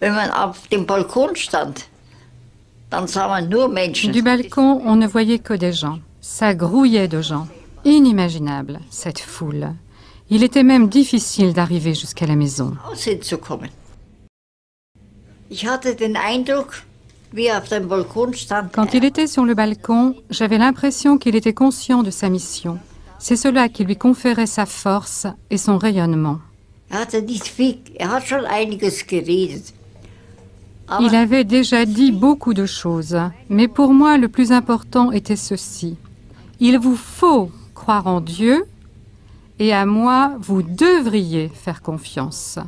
Du balcon, on ne voyait que des gens. Ça grouillait de gens. Inimaginable, cette foule. Il était même difficile d'arriver jusqu'à la maison. Er Quand il était sur le balcon, j'avais l'impression qu'il était conscient de sa mission. C'est cela qui lui conférait sa force et son rayonnement. Er ah Il avait déjà dit beaucoup de choses, mais pour moi le plus important était ceci. Il vous faut croire en Dieu et à moi vous devriez faire confiance.